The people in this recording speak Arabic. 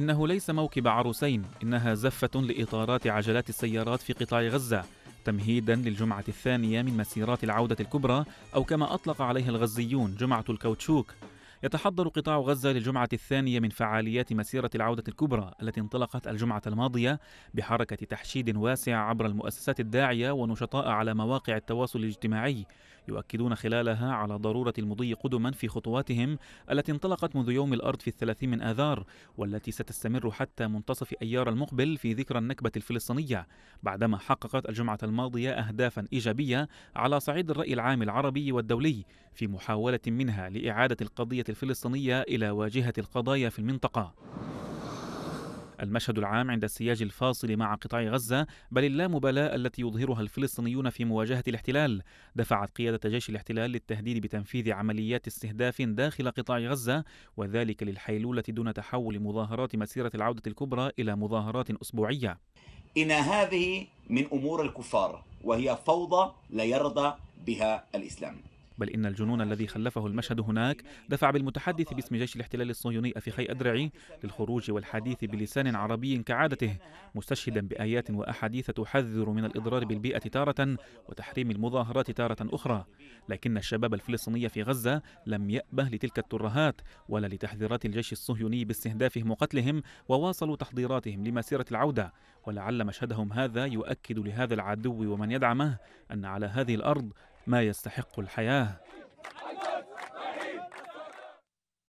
إنه ليس موكب عروسين إنها زفة لإطارات عجلات السيارات في قطاع غزة تمهيدا للجمعة الثانية من مسيرات العودة الكبرى أو كما أطلق عليها الغزيون جمعة الكاوتشوك يتحضر قطاع غزة للجمعة الثانية من فعاليات مسيرة العودة الكبرى التي انطلقت الجمعة الماضية بحركة تحشيد واسع عبر المؤسسات الداعية ونشطاء على مواقع التواصل الاجتماعي يؤكدون خلالها على ضرورة المضي قدما في خطواتهم التي انطلقت منذ يوم الأرض في الثلاثين من آذار والتي ستستمر حتى منتصف أيار المقبل في ذكرى النكبة الفلسطينية بعدما حققت الجمعة الماضية أهدافا إيجابية على صعيد الرأي العام العربي والدولي في محاولة منها لإعادة القضية الفلسطينية إلى واجهة القضايا في المنطقة المشهد العام عند السياج الفاصل مع قطاع غزة بل اللامبالاة التي يظهرها الفلسطينيون في مواجهة الاحتلال دفعت قيادة جيش الاحتلال للتهديد بتنفيذ عمليات استهداف داخل قطاع غزة وذلك للحيلولة دون تحول مظاهرات مسيرة العودة الكبرى إلى مظاهرات أسبوعية إن هذه من أمور الكفار وهي فوضى لا يرضى بها الإسلام بل إن الجنون الذي خلفه المشهد هناك دفع بالمتحدث باسم جيش الاحتلال الصهيوني أفيخي أدرعي للخروج والحديث بلسان عربي كعادته مستشهدا بآيات وأحاديث تحذر من الإضرار بالبيئة تارة وتحريم المظاهرات تارة أخرى لكن الشباب الفلسطيني في غزة لم يأبه لتلك الترهات ولا لتحذيرات الجيش الصهيوني باستهدافهم وقتلهم وواصلوا تحضيراتهم لمسيرة العودة ولعل مشهدهم هذا يؤكد لهذا العدو ومن يدعمه أن على هذه الأرض ما يستحق الحياه